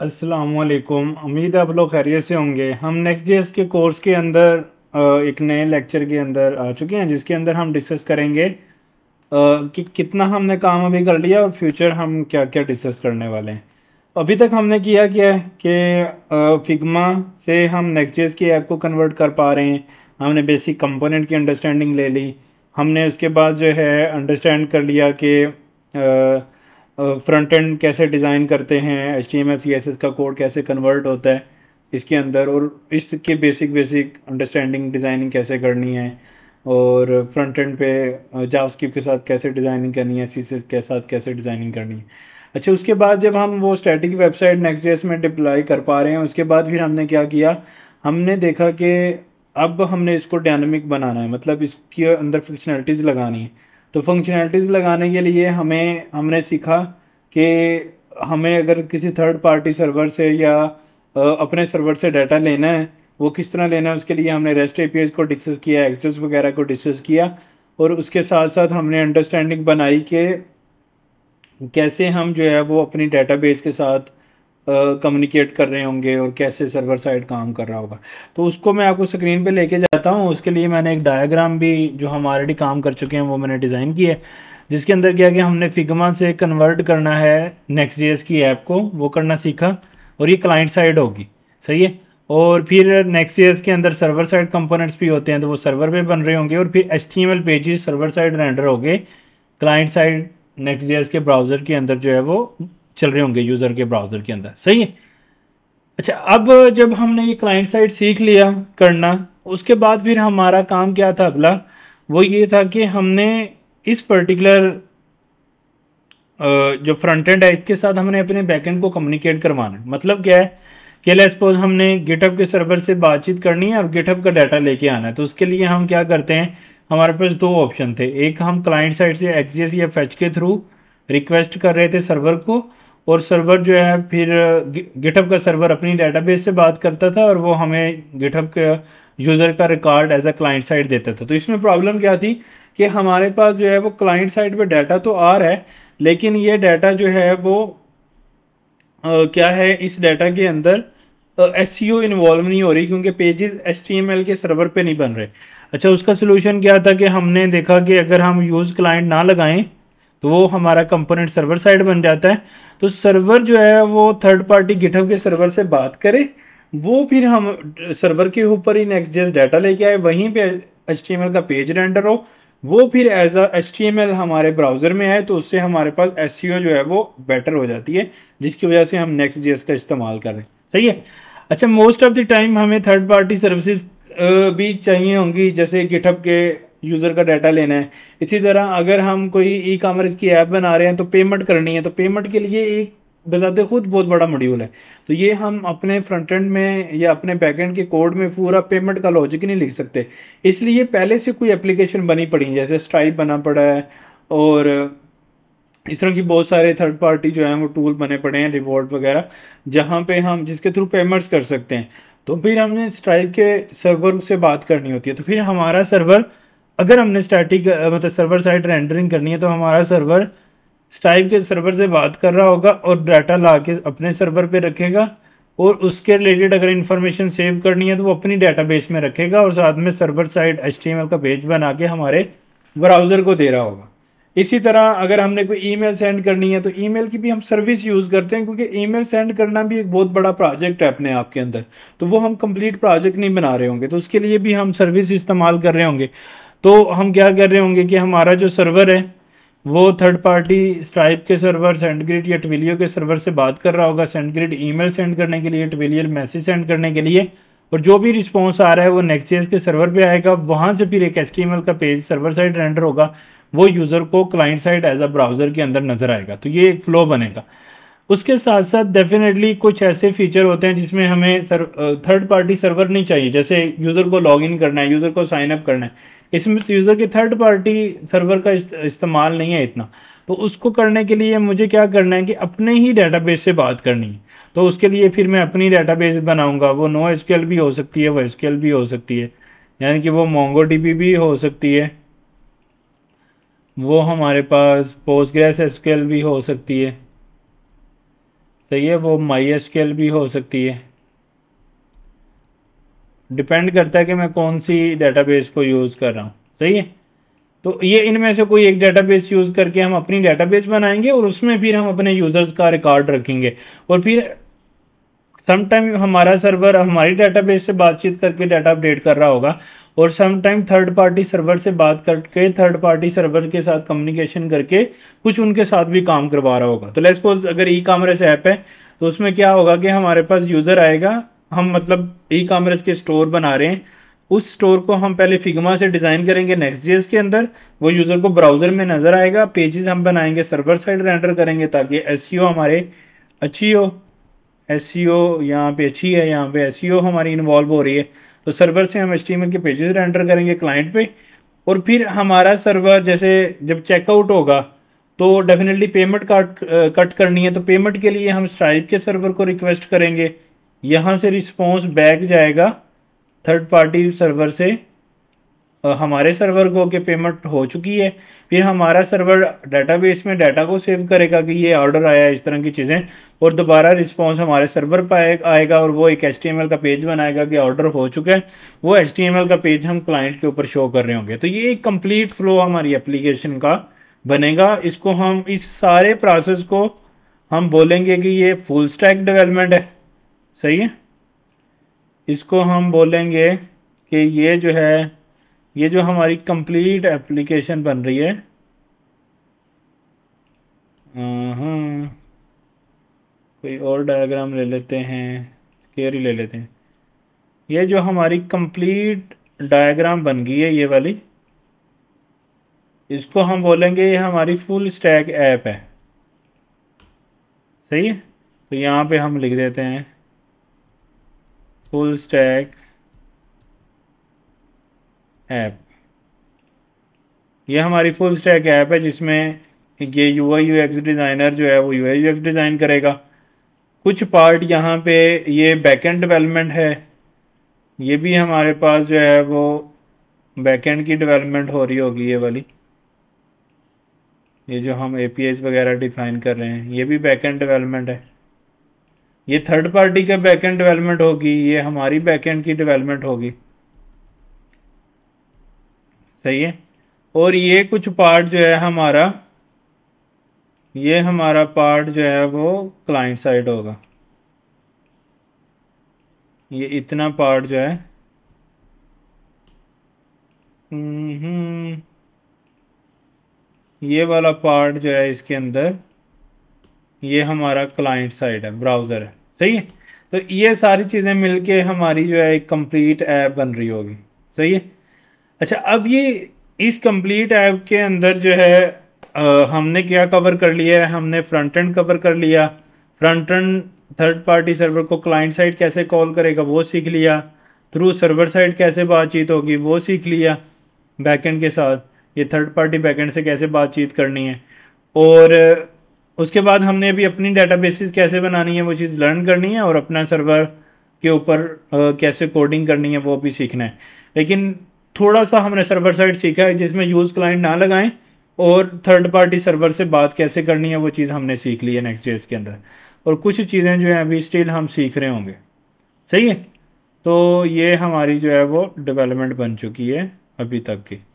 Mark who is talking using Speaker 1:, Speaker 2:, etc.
Speaker 1: असलकुम उम्मीद आप लोग खैरियत से होंगे हम नेक्स्ट जे के कोर्स के अंदर एक नए लेक्चर के अंदर आ चुके हैं जिसके अंदर हम डिस्कस करेंगे कि कितना हमने काम अभी कर लिया और फ्यूचर हम क्या क्या डिस्कस करने वाले हैं अभी तक हमने किया क्या है कि फिगमा से हम नेक्स्ट जे की ऐप को कन्वर्ट कर पा रहे हैं हमने बेसिक कंपोनेंट की अंडरस्टैंडिंग ले ली हमने उसके बाद जो है अंडरस्टैंड कर लिया कि फ्रंट एंड कैसे डिज़ाइन करते हैं H T M L C S S का कोड कैसे कन्वर्ट होता है इसके अंदर और इसके बेसिक बेसिक अंडरस्टैंडिंग डिज़ाइनिंग कैसे करनी है और फ्रंट एंड पे जावास्क्रिप्ट के साथ कैसे डिज़ाइनिंग करनी है सी सी के साथ कैसे डिज़ाइनिंग करनी है अच्छा उसके बाद जब हम वो स्टैटिक वेबसाइट नेक्स्ट जेस में डिप्लाई कर पा रहे हैं उसके बाद फिर हमने क्या किया हमने देखा कि अब हमने इसको डायनमिक बनाना है मतलब इसके अंदर फंक्शनैलिटीज़ लगानी है तो फंक्शनैलिटीज़ लगाने के लिए हमें हमने सीखा कि हमें अगर किसी थर्ड पार्टी सर्वर से या अपने सर्वर से डाटा लेना है वो किस तरह लेना है उसके लिए हमने रेस्ट ए को डिस्कस किया एक्सेस वगैरह को डिस्कस किया और उसके साथ साथ हमने अंडरस्टैंडिंग बनाई कि कैसे हम जो है वो अपनी डेटाबेस के साथ कम्युनिकेट कर रहे होंगे और कैसे सर्वर साइड काम कर रहा होगा तो उसको मैं आपको स्क्रीन पे लेके जाता हूँ उसके लिए मैंने एक डायग्राम भी जो हम ऑलरेडी काम कर चुके हैं वो मैंने डिज़ाइन किया है जिसके अंदर क्या कि हमने फिगमा से कन्वर्ट करना है नेक्स्ट जी की ऐप को वो करना सीखा और ये क्लाइंट साइड होगी सही है और फिर नेक्स्ट ईयर के अंदर सर्वर साइड कंपोनेंट्स भी होते हैं तो वो सर्वर पे बन रहे होंगे और फिर H T M pages server side render हो गए क्लाइंट साइड नेक्स्ट ईयर के ब्राउज़र के अंदर जो है वो चल रहे होंगे यूज़र के ब्राउज़र के अंदर सही है अच्छा अब जब हमने ये क्लाइंट साइड सीख लिया करना उसके बाद फिर हमारा काम क्या था अगला वो ये था कि हमने इस पर्टिकुलर जो फ्रंट एंड है इसके साथ हमने अपने बैकएंड को कम्युनिकेट करवाना मतलब क्या है कि लेट सपोज हमने गिटअप के सर्वर से बातचीत करनी है और गिटअप का डाटा लेके आना है तो उसके लिए हम क्या करते हैं हमारे पास दो ऑप्शन थे एक हम क्लाइंट साइड से एक्सियस या फैच के थ्रू रिक्वेस्ट कर रहे थे सर्वर को और सर्वर जो है फिर गिटहब का सर्वर अपनी डेटाबेस से बात करता था और वो हमें गिटहब के यूज़र का record as a client side देता था तो इसमें प्रॉब्लम क्या थी कि हमारे पास जो है वो क्लाइंट साइड पे डाटा तो आ रहा है लेकिन ये डाटा जो है वो आ, क्या है इस डाटा के अंदर एस सी इन्वॉल्व नहीं हो रही क्योंकि पेजेस एस के सर्वर पर नहीं बन रहे अच्छा उसका सोल्यूशन क्या था कि हमने देखा कि अगर हम यूज़ क्लाइंट ना लगाएं तो वो हमारा कंपोनेंट सर्वर साइड बन जाता है तो सर्वर जो है वो थर्ड पार्टी गिटहब के सर्वर से बात करे वो फिर हम सर्वर के ऊपर ही नेक्स्ट जेस डाटा लेके आए वहीं पे एच का पेज रेंडर हो वो फिर एज अ एच हमारे ब्राउज़र में आए तो उससे हमारे पास एस e जो है वो बेटर हो जाती है जिसकी वजह से हम नेक्स्ट जेस का इस्तेमाल करें सही है अच्छा मोस्ट ऑफ द टाइम हमें थर्ड पार्टी सर्विसेज भी चाहिए होंगी जैसे गिटहब के यूज़र का डाटा लेना है इसी तरह अगर हम कोई ई कामर्स की ऐप बना रहे हैं तो पेमेंट करनी है तो पेमेंट के लिए एक बताते खुद बहुत बड़ा मॉड्यूल है तो ये हम अपने फ्रंट एंड में या अपने बैक एंड के कोड में पूरा पेमेंट का लॉजिक नहीं लिख सकते इसलिए पहले से कोई एप्लीकेशन बनी पड़ी जैसे स्ट्राइप बना पड़ा है और इस तरह की बहुत सारे थर्ड पार्टी जो हैं वो टूल बने पड़े हैं रिवॉर्ड वगैरह जहाँ पे हम जिसके थ्रू पेमेंट्स कर सकते हैं तो फिर हमने स्ट्राइप के सर्वर से बात करनी होती है तो फिर हमारा सर्वर अगर हमने स्टैटिक मतलब सर्वर साइड रेंडरिंग करनी है तो हमारा सर्वर स्टाइप के सर्वर से बात कर रहा होगा और डाटा ला के अपने सर्वर पे रखेगा और उसके रिलेटेड अगर इन्फॉर्मेशन सेव करनी है तो वो अपनी बेस में रखेगा और साथ में सर्वर साइड एच का पेज बना के हमारे ब्राउज़र को दे रहा होगा इसी तरह अगर हमने कोई ईमेल सेंड करनी है तो ईमेल की भी हम सर्विस यूज़ करते हैं क्योंकि ईमेल सेंड करना भी एक बहुत बड़ा प्रोजेक्ट है अपने आप के अंदर तो वो हम कंप्लीट प्रोजेक्ट नहीं बना रहे होंगे तो उसके लिए भी हम सर्विस इस्तेमाल कर रहे होंगे तो हम क्या कर रहे होंगे कि हमारा जो सर्वर है वो थर्ड पार्टी स्ट्राइप के सर्वर सेंडग्रिड या ट्विलियो के सर्वर से बात कर रहा होगा सेंडग्रिड ईमेल सेंड करने के लिए ट्विलियो मैसेज सेंड करने के लिए और जो भी रिस्पॉन्स आ रहा है वो नेक्स्ट के सर्वर पे आएगा वहाँ से फिर एक एच का पेज सर्वर साइड रेंडर होगा वो यूज़र को client side as a browser के अंदर नज़र आएगा तो ये एक फ़्लो बनेगा उसके साथ साथ डेफिनेटली कुछ ऐसे फीचर होते हैं जिसमें हमें थर्ड पार्टी सर्वर नहीं चाहिए जैसे यूज़र को इन करना है यूज़र को साइनअप करना है इसमें यूज़र के थर्ड पार्टी सर्वर का इस्तेमाल नहीं है इतना तो उसको करने के लिए मुझे क्या करना है कि अपने ही डेटाबेस से बात करनी है तो उसके लिए फिर मैं अपनी डेटाबेस बनाऊंगा वो नो एच भी हो सकती है वो एच भी हो सकती है यानी कि वो मोंगो भी हो सकती है वो हमारे पास पोस्ट एस भी हो सकती है सही है वो माई एस भी हो सकती है डिपेंड करता है कि मैं कौन सी डेटाबेस को यूज़ कर रहा हूँ सही है तो ये इनमें से कोई एक डेटाबेस यूज़ करके हम अपनी डेटाबेस बनाएंगे और उसमें फिर हम अपने यूज़र्स का रिकॉर्ड रखेंगे और फिर समटाइम हमारा सर्वर हमारी डेटाबेस से बातचीत करके डाटा अपडेट कर रहा होगा और समटाइम थर्ड पार्टी सर्वर से बात करके थर्ड पार्टी सर्वर के साथ कम्युनिकेशन करके कुछ उनके साथ भी काम करवा रहा होगा तो लेट्स सपोज अगर ई कॉमर्स ऐप है तो उसमें क्या होगा कि हमारे पास यूज़र आएगा हम मतलब ई कॉमर्स के स्टोर बना रहे हैं उस स्टोर को हम पहले फिगमा से डिज़ाइन करेंगे नेक्स्ट जेएस के अंदर वो यूज़र को ब्राउज़र में नज़र आएगा पेजेस हम बनाएंगे सर्वर साइड रेंडर करेंगे ताकि एस e हमारे अच्छी हो एस सी e यहाँ पे अच्छी है यहाँ पे एस e हमारी इन्वॉल्व हो रही है तो सर्वर से हम एच के पेजेस रेंडर करेंगे क्लाइंट पे और फिर हमारा सर्वर जैसे जब चेकआउट होगा तो डेफिनेटली पेमेंट काट कट करनी है तो पेमेंट के लिए हम स्ट्राइप के सर्वर को रिक्वेस्ट करेंगे यहाँ से रिस्पॉन्स बैक जाएगा थर्ड पार्टी सर्वर से हमारे सर्वर को कि पेमेंट हो चुकी है फिर हमारा सर्वर डेटाबेस में डाटा को सेव करेगा कि ये ऑर्डर आया इस तरह की चीज़ें और दोबारा रिस्पांस हमारे सर्वर पर आएगा और वो एक एच का पेज बनाएगा कि ऑर्डर हो चुका है वो एच का पेज हम क्लाइंट के ऊपर शो कर रहे होंगे तो ये एक कम्प्लीट फ्लो हमारी एप्लीकेशन का बनेगा इसको हम इस सारे प्रोसेस को हम बोलेंगे कि ये फुल स्टैक डेवलपमेंट है सही है इसको हम बोलेंगे कि ये जो है ये जो हमारी कंप्लीट एप्लीकेशन बन रही है हाँ कोई और डायग्राम ले लेते हैं केरी ले लेते हैं ये जो हमारी कंप्लीट डायग्राम बन गई है ये वाली इसको हम बोलेंगे ये हमारी फुल स्टैक ऐप है सही है तो यहाँ पे हम लिख देते हैं full stack ऐप ये हमारी फुल स्टैक ऐप है जिसमें ये U I U X designer जो है वो U I U X design करेगा कुछ पार्ट यहाँ पे ये बैकएंड डेवलपमेंट है ये भी हमारे पास जो है वो बैकएंड की डेवलपमेंट हो रही होगी ये वाली ये जो हम ए पी वगैरह डिफ़ाइन कर रहे हैं ये भी बैकेंड डेवलपमेंट है ये थर्ड पार्टी का बैकएंड डेवलपमेंट होगी ये हमारी बैकएंड की डेवलपमेंट होगी सही है और ये कुछ पार्ट जो है हमारा ये हमारा पार्ट जो है वो क्लाइंट साइड होगा ये इतना पार्ट जो है ये वाला पार्ट जो है इसके अंदर ये हमारा क्लाइंट साइड है ब्राउज़र है सही है तो ये सारी चीज़ें मिलके हमारी जो है एक कंप्लीट ऐप बन रही होगी सही है अच्छा अब ये इस कंप्लीट ऐप के अंदर जो है आ, हमने क्या कवर कर लिया है हमने फ्रंट एंड कवर कर लिया front end third party server को क्लाइंट साइड कैसे कॉल करेगा वो सीख लिया थ्रू सर्वर साइड कैसे बातचीत होगी वो सीख लिया बैकेंड के साथ ये थर्ड पार्टी बैकेंड से कैसे बातचीत करनी है और उसके बाद हमने अभी अपनी डेटाबेसेस कैसे बनानी है वो चीज़ लर्न करनी है और अपना सर्वर के ऊपर कैसे कोडिंग करनी है वो भी सीखना है लेकिन थोड़ा सा हमने सर्वर साइड सीखा है जिसमें यूज़ क्लाइंट ना लगाएं और थर्ड पार्टी सर्वर से बात कैसे करनी है वो चीज़ हमने सीख ली है नेक्स्ट डेज के अंदर और कुछ चीज़ें जो हैं अभी स्टिल हम सीख रहे होंगे सही है तो ये हमारी जो है वो डेवलपमेंट बन चुकी है अभी तक की